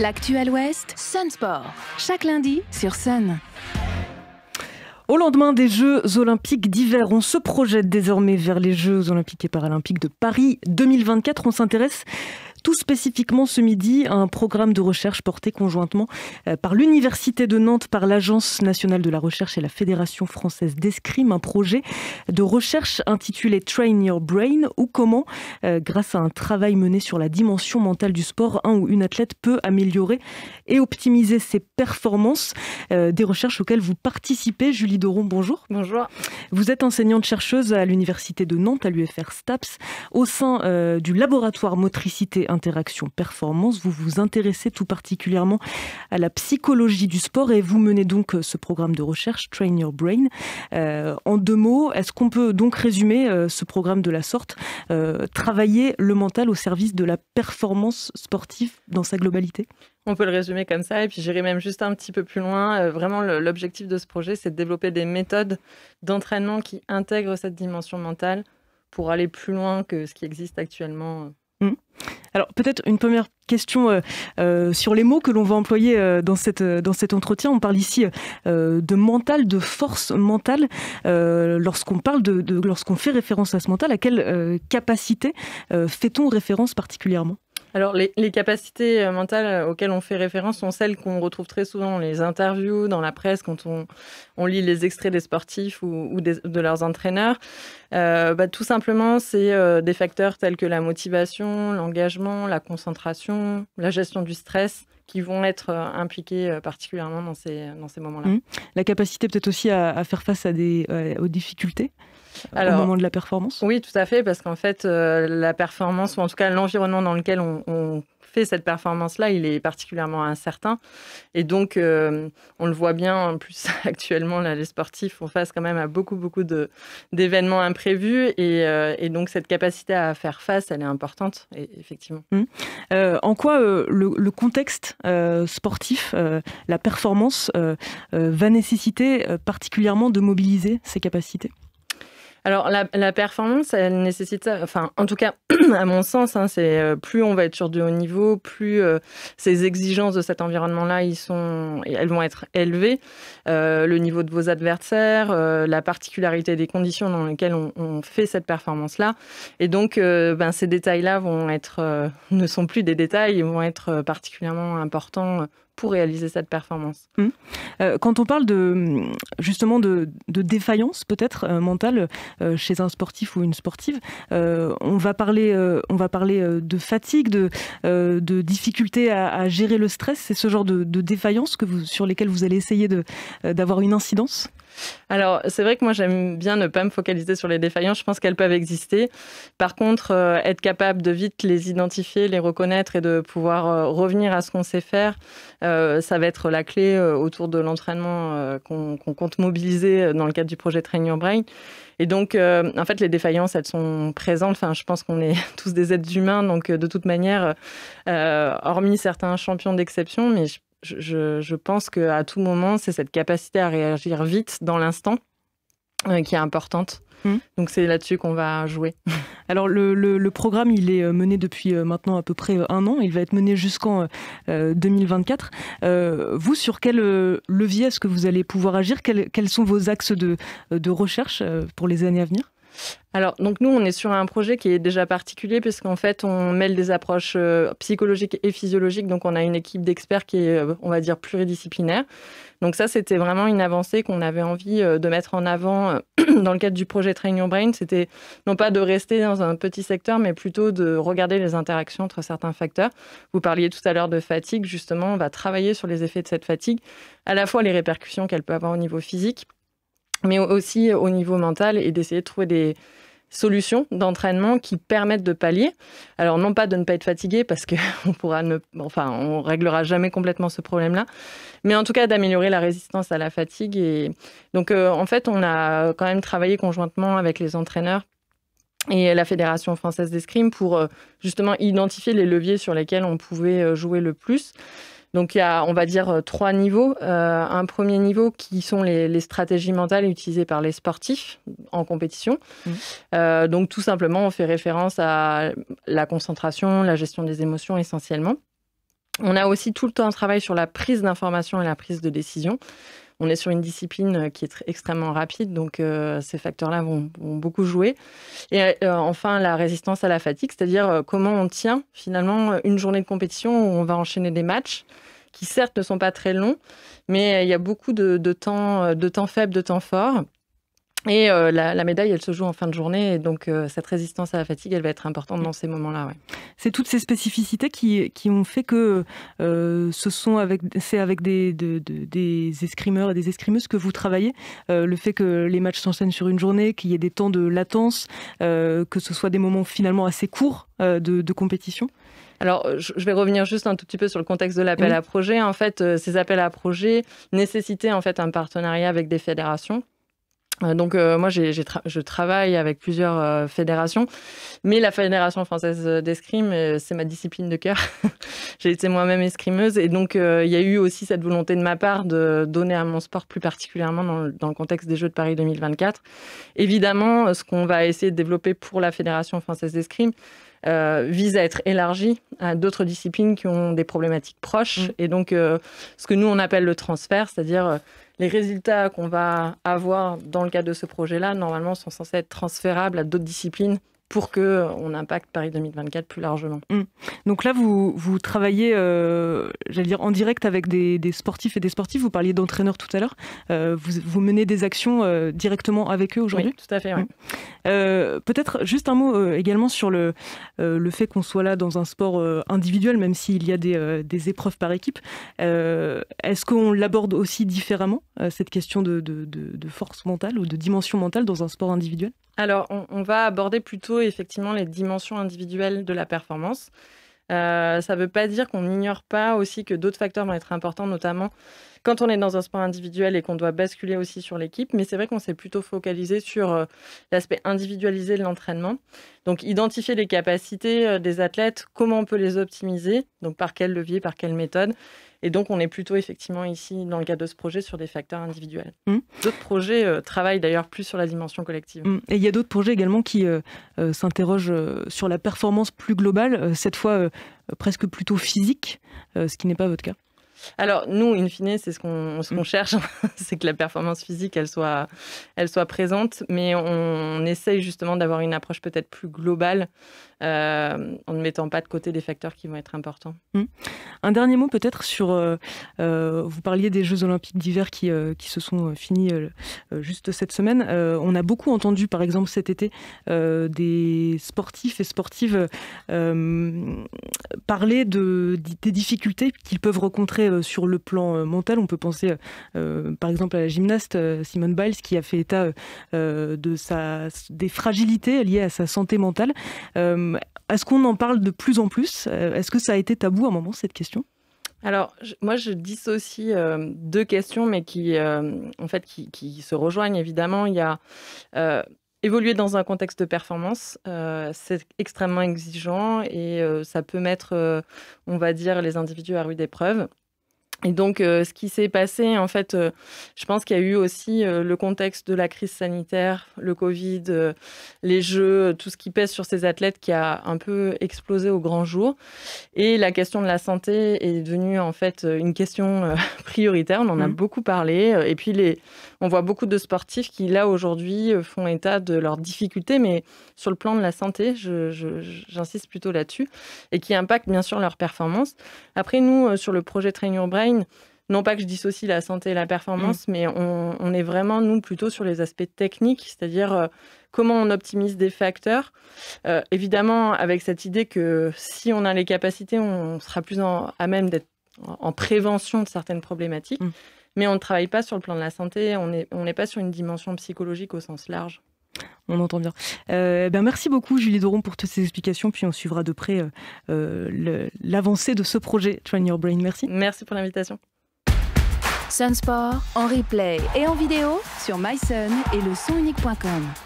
L'actuel Ouest, Sun Sport. Chaque lundi sur Sun. Au lendemain des Jeux olympiques d'hiver, on se projette désormais vers les Jeux olympiques et paralympiques de Paris 2024. On s'intéresse tout spécifiquement ce midi un programme de recherche porté conjointement euh, par l'Université de Nantes, par l'Agence nationale de la recherche et la Fédération française d'escrime, un projet de recherche intitulé Train Your Brain ou comment, euh, grâce à un travail mené sur la dimension mentale du sport, un ou une athlète peut améliorer et optimiser ses performances. Euh, des recherches auxquelles vous participez. Julie Doron, bonjour. Bonjour. Vous êtes enseignante-chercheuse à l'Université de Nantes, à l'UFR STAPS, au sein du laboratoire motricité interaction, performance. Vous vous intéressez tout particulièrement à la psychologie du sport et vous menez donc euh, ce programme de recherche Train Your Brain. Euh, en deux mots, est-ce qu'on peut donc résumer euh, ce programme de la sorte Travailler le mental au service de la performance sportive dans sa globalité on peut le résumer comme ça, et puis j'irai même juste un petit peu plus loin. Vraiment, l'objectif de ce projet, c'est de développer des méthodes d'entraînement qui intègrent cette dimension mentale pour aller plus loin que ce qui existe actuellement. Mmh. Alors peut-être une première question euh, euh, sur les mots que l'on va employer euh, dans, cette, dans cet entretien. On parle ici de mental, de force mentale. lorsqu'on parle de, de lorsqu'on fait référence à ce mental, à quelle capacité fait-on référence particulièrement alors, les, capacités euh, mentales euh, auxquelles on fait référence sont celles qu'on retrouve très souvent dans les interviews, dans la presse, quand on, lit les extraits des sportifs ou, de leurs entraîneurs. Euh, bah, tout simplement, c'est des facteurs tels que la motivation, l'engagement, la concentration, la gestion du stress qui vont être impliqués particulièrement dans ces, moments-là. Mmh. La capacité peut-être aussi à, faire face aux difficultés au moment de la performance Oui, tout à fait, parce qu'en fait, euh, la performance, ou en tout cas l'environnement dans lequel on, fait cette performance-là, il est particulièrement incertain. Et donc, euh, on le voit bien, en plus, actuellement, les sportifs font face quand même à beaucoup, beaucoup d'événements imprévus. Euh, et, donc, cette capacité à faire face, elle est importante, e, effectivement. Hum. en quoi le, contexte sportif, la performance, va nécessiter particulièrement de mobiliser ces capacités alors la, performance, elle nécessite, enfin en tout cas à mon sens, hein, c'est euh, plus on va être sur du haut niveau, plus euh, ces exigences de cet environnement-là, elles vont être élevées. Euh, le niveau de vos adversaires, la particularité des conditions dans lesquelles on, fait cette performance-là, et donc ben, ces détails-là vont être, ne sont plus des détails, ils vont être particulièrement importants pour réaliser cette performance. Hum. Euh, quand on parle de justement de, défaillance peut-être euh, mentale euh, chez un sportif ou une sportive, on va parler, on va parler de fatigue, de, difficulté à, gérer le stress. C'est ce genre de, défaillance que sur lesquelles vous allez essayer d'avoir une incidence alors, c'est vrai que moi, j'aime bien ne pas me focaliser sur les défaillances. Je pense qu'elles peuvent exister. Par contre, euh, être capable de vite les identifier, les reconnaître et de pouvoir euh, revenir à ce qu'on sait faire, euh, ça va être la clé autour de l'entraînement qu'on compte mobiliser dans le cadre du projet Train Your Brain. Et donc, en fait, les défaillances, elles sont présentes. Enfin, je pense qu'on est tous des êtres humains. Donc, de toute manière, hormis certains champions d'exception, mais je, je pense qu'à tout moment, c'est cette capacité à réagir vite dans l'instant euh, qui est importante. Hmm. Donc c'est là-dessus qu'on va jouer. Alors le, programme, il est euh, mené depuis euh, maintenant à peu près un an. Il va être mené jusqu'en 2024. vous, sur quel levier est-ce que vous allez pouvoir agir quels, sont vos axes de recherche pour les années à venir alors, donc nous, on est sur un projet qui est déjà particulier puisqu'en fait, on mêle des approches euh, psychologiques et physiologiques. Donc, on a une équipe d'experts qui est, euh, on va dire, pluridisciplinaire. Donc ça, c'était vraiment une avancée qu'on avait envie euh, de mettre en avant dans le cadre du projet Train Your Brain. C'était non pas de rester dans un petit secteur, mais plutôt de regarder les interactions entre certains facteurs. Vous parliez tout à l'heure de fatigue. Justement, on va travailler sur les effets de cette fatigue, à la fois les répercussions qu'elle peut avoir au niveau physique, mais aussi au niveau mental et d'essayer de trouver des solutions d'entraînement qui permettent de pallier. Alors non pas de ne pas être fatigué parce qu'on pourra ne, enfin on réglera jamais complètement ce problème-là, mais en tout cas d'améliorer la résistance à la fatigue. Et donc euh, en fait on a quand même travaillé conjointement avec les entraîneurs et la Fédération française d'escrime pour euh, justement identifier les leviers sur lesquels on pouvait euh, jouer le plus. Donc il y a, on va dire, euh, trois niveaux. Euh, un premier niveau qui sont les, stratégies mentales utilisées par les sportifs en compétition. Mmh. Euh, donc tout simplement, on fait référence à la concentration, la gestion des émotions essentiellement. On a aussi tout le temps un travail sur la prise d'information et la prise de décision. On est sur une discipline qui est extrêmement rapide, donc ces facteurs-là vont, beaucoup jouer. Et enfin, la résistance à la fatigue, c'est-à-dire comment on tient finalement une journée de compétition où on va enchaîner des matchs qui certes ne sont pas très longs, mais euh, il y a beaucoup de, temps, euh, de faible, de temps fort. Et euh, la, médaille, elle se joue en fin de journée, donc cette résistance à la fatigue, elle va être importante dans ces moments-là. C'est toutes ces spécificités qui, ont fait que ce sont avec, c'est avec des, escrimeurs et des escrimeuses que vous travaillez. le fait que les matchs s'enchaînent sur une journée, qu'il y ait des temps de latence, que ce soit des moments finalement assez courts de compétition. Alors, je vais revenir juste un tout petit peu sur le contexte de l'appel à projet. En fait, euh, ces appels à projet nécessitaient en fait un partenariat avec des fédérations. Euh, donc euh, moi, je travaille avec plusieurs fédérations, mais la Fédération française d'escrime, c'est ma discipline de cœur. J'ai été moi-même escrimeuse et donc il y a eu aussi cette volonté de ma part de donner à mon sport plus particulièrement dans dans le contexte des Jeux de Paris 2024. Évidemment, ce qu'on va essayer de développer pour la Fédération française d'escrime, euh, vise à être élargie à d'autres disciplines qui ont des problématiques proches. Mm. Et donc, euh, ce que nous, on appelle le transfert, c'est-à-dire euh, les résultats qu'on va avoir dans le cadre de ce projet-là, normalement, sont censés être transférables à d'autres disciplines pour que euh, on impacte Paris 2024 plus largement. Mm. Donc là, vous, vous travaillez, euh, j'allais dire, en direct avec des, sportifs et des sportifs. Vous parliez d'entraîneurs tout à l'heure. Euh, vous, menez des actions directement avec eux aujourd'hui. tout à fait. Oui. Mm. Peut-être juste un mot également sur le, fait qu'on soit là dans un sport individuel, même s'il y a des, épreuves par équipe. Est-ce qu'on l'aborde aussi différemment cette question de force mentale ou de dimension mentale dans un sport individuel alors, on, on, va aborder plutôt effectivement les dimensions individuelles de la performance. Euh, ça ne veut pas dire qu'on n'ignore pas aussi que d'autres facteurs vont être importants, notamment quand on est dans un sport individuel et qu'on doit basculer aussi sur l'équipe. Mais c'est vrai qu'on s'est plutôt focalisé sur euh, l'aspect individualisé de l'entraînement. Donc, identifier les capacités euh, des athlètes, comment on peut les optimiser, donc par quel levier, par quelle méthode. Et donc, on est plutôt effectivement ici, dans le cadre de ce projet, sur des facteurs individuels. Mmh. D'autres projets travaillent d'ailleurs plus sur la dimension collective. Mmh. Et il y a d'autres projets également qui s'interrogent sur la performance plus globale, cette fois euh, presque plutôt physique, euh, ce qui n'est pas votre cas alors, nous, in fine, c'est ce qu'on mm. cherche, c'est que la performance physique, elle soit, elle soit présente, mais on, essaye justement d'avoir une approche peut-être plus globale euh, en ne mettant pas de côté des facteurs qui vont être importants. Mm. Un dernier mot peut-être sur, euh, euh, vous parliez des Jeux olympiques d'hiver qui, se sont finis juste cette semaine. on a beaucoup entendu, par exemple, cet été, des sportifs et sportives parler de, des difficultés qu'ils peuvent rencontrer euh, sur le plan euh, mental. On peut penser euh, par exemple à la gymnaste Simone Biles qui a fait état de sa, des fragilités liées à sa santé mentale. Est-ce qu'on en parle de plus en plus Est-ce que ça a été tabou à un moment cette question alors, moi, je dissocie deux questions, mais qui, en fait, qui, se rejoignent évidemment. Il y a évoluer dans un contexte de performance, c'est extrêmement exigeant et ça peut mettre, on va dire, les individus à rude épreuve. Et donc, euh, ce qui s'est passé, en fait, euh, je pense qu'il y a eu aussi euh, le contexte de la crise sanitaire, le Covid, les Jeux, tout ce qui pèse sur ces athlètes qui a un peu explosé au grand jour. Et la question de la santé est devenue, en fait, une question prioritaire. On en a mm. beaucoup parlé. Et puis, les, on voit beaucoup de sportifs qui, là, aujourd'hui, font état de leurs difficultés, mais sur le plan de la santé, j'insiste plutôt là-dessus, et qui impactent, bien sûr, leur performance. Après, nous, sur le projet Train Your Brain, non pas que je dissocie la santé et la performance, mm. mais on, est vraiment, nous, plutôt sur les aspects techniques, c'est-à-dire euh, comment on optimise des facteurs. Euh, évidemment, avec cette idée que si on a les capacités, on sera plus à même d'être en prévention de certaines problématiques. Mm. mais on ne travaille pas sur le plan de la santé, on n'est pas sur une dimension psychologique au sens large on entend bien. Euh, ben merci beaucoup Julie Doron pour toutes ces explications, puis on suivra de près euh, euh, l'avancée de ce projet Train Your Brain. Merci. Merci pour l'invitation. Sunsport en replay et en vidéo sur mysun et le